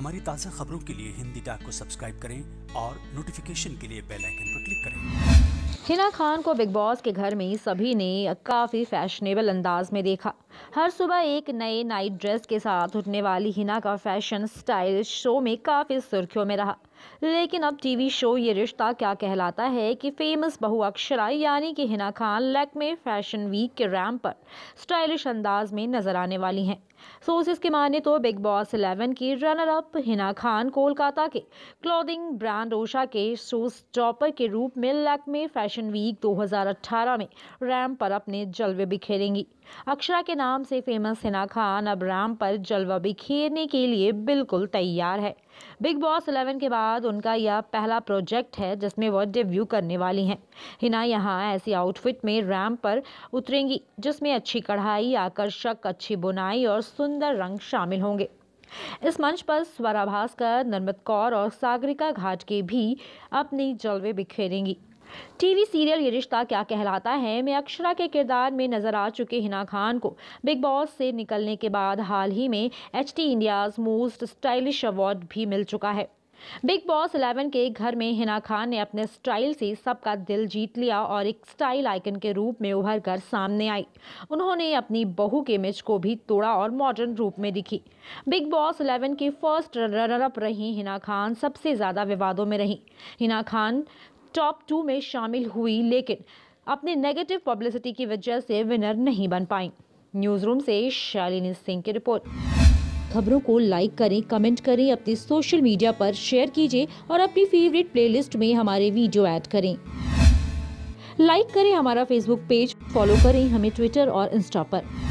हमारी ताज़ा खबरों के लिए हिंदी डॉट को सब्सक्राइब करें और नोटिफिकेशन के लिए बेल आइकन पर क्लिक करें हिना खान को बिग बॉस के घर में सभी ने काफ़ी फैशनेबल अंदाज में देखा हर सुबह एक नए नाइट ड्रेस के साथ उठने वाली हिना का फैशन स्टाइल शो में काफ़ी सुर्खियों में रहा लेकिन अब टीवी शो ये रिश्ता क्या कहलाता है कि फेमस बहु अक्षरा यानी कि Hina Khan Lakme fashion week के रैम पर स्टाइलिश अंदाज में नजर आने वाली हैं सोर्सेज के माने तो बिग बॉस इलेवन की रनर अप हिना खान कोलकाता के क्लोथिंग ब्रांड ओशा के शूज टॉपर के रूप में लक में फैशन वीक 2018 में रैम पर अपने जलवे बिखेरेंगी अक्षरा के नाम से फेमस हिना खान अब रैम पर जलवा बिखेरने के लिए बिल्कुल तैयार है बिग बॉस इलेवन के बाद उनका यह पहला प्रोजेक्ट है जिसमें वह डेब्यू करने वाली हैं हिना यहाँ ऐसी आउटफिट में रैम पर उतरेंगी जिसमें अच्छी कढ़ाई आकर्षक अच्छी बुनाई और सुंदर रंग शामिल होंगे इस मंच पर स्वरा भास्कर नर्मद कौर और सागरिका घाट के भी अपने जलवे बिखेरेंगी टीवी सीरियल ये रिश्ता क्या कहलाता है में अक्षरा के किरदार में नजर आ चुके हिना खान को बिग बॉस से निकलने के बाद हाल ही में H T India's most stylish award भी मिल चुका है बिग बॉस 11 के घर में हिना खान ने अपने स्टाइल से सबका दिल जीत लिया और एक स्टाइल आइकन के रूप में उभर कर सामने आई उन्होंने अपनी बहू के इमेज को भी तोड़ा और मॉडर्न रूप में दिखी बिग बॉस 11 की फर्स्ट रनर अप रही हिना खान सबसे ज़्यादा विवादों में रही हिना खान टॉप टू में शामिल हुई लेकिन अपने नेगेटिव पब्लिसिटी की वजह से विनर नहीं बन पाई न्यूज़ रूम से शालिनी सिंह की रिपोर्ट खबरों को लाइक करें कमेंट करें अपने सोशल मीडिया पर शेयर कीजिए और अपनी फेवरेट प्लेलिस्ट में हमारे वीडियो ऐड करें लाइक करें हमारा फेसबुक पेज फॉलो करें हमें ट्विटर और इंस्टा पर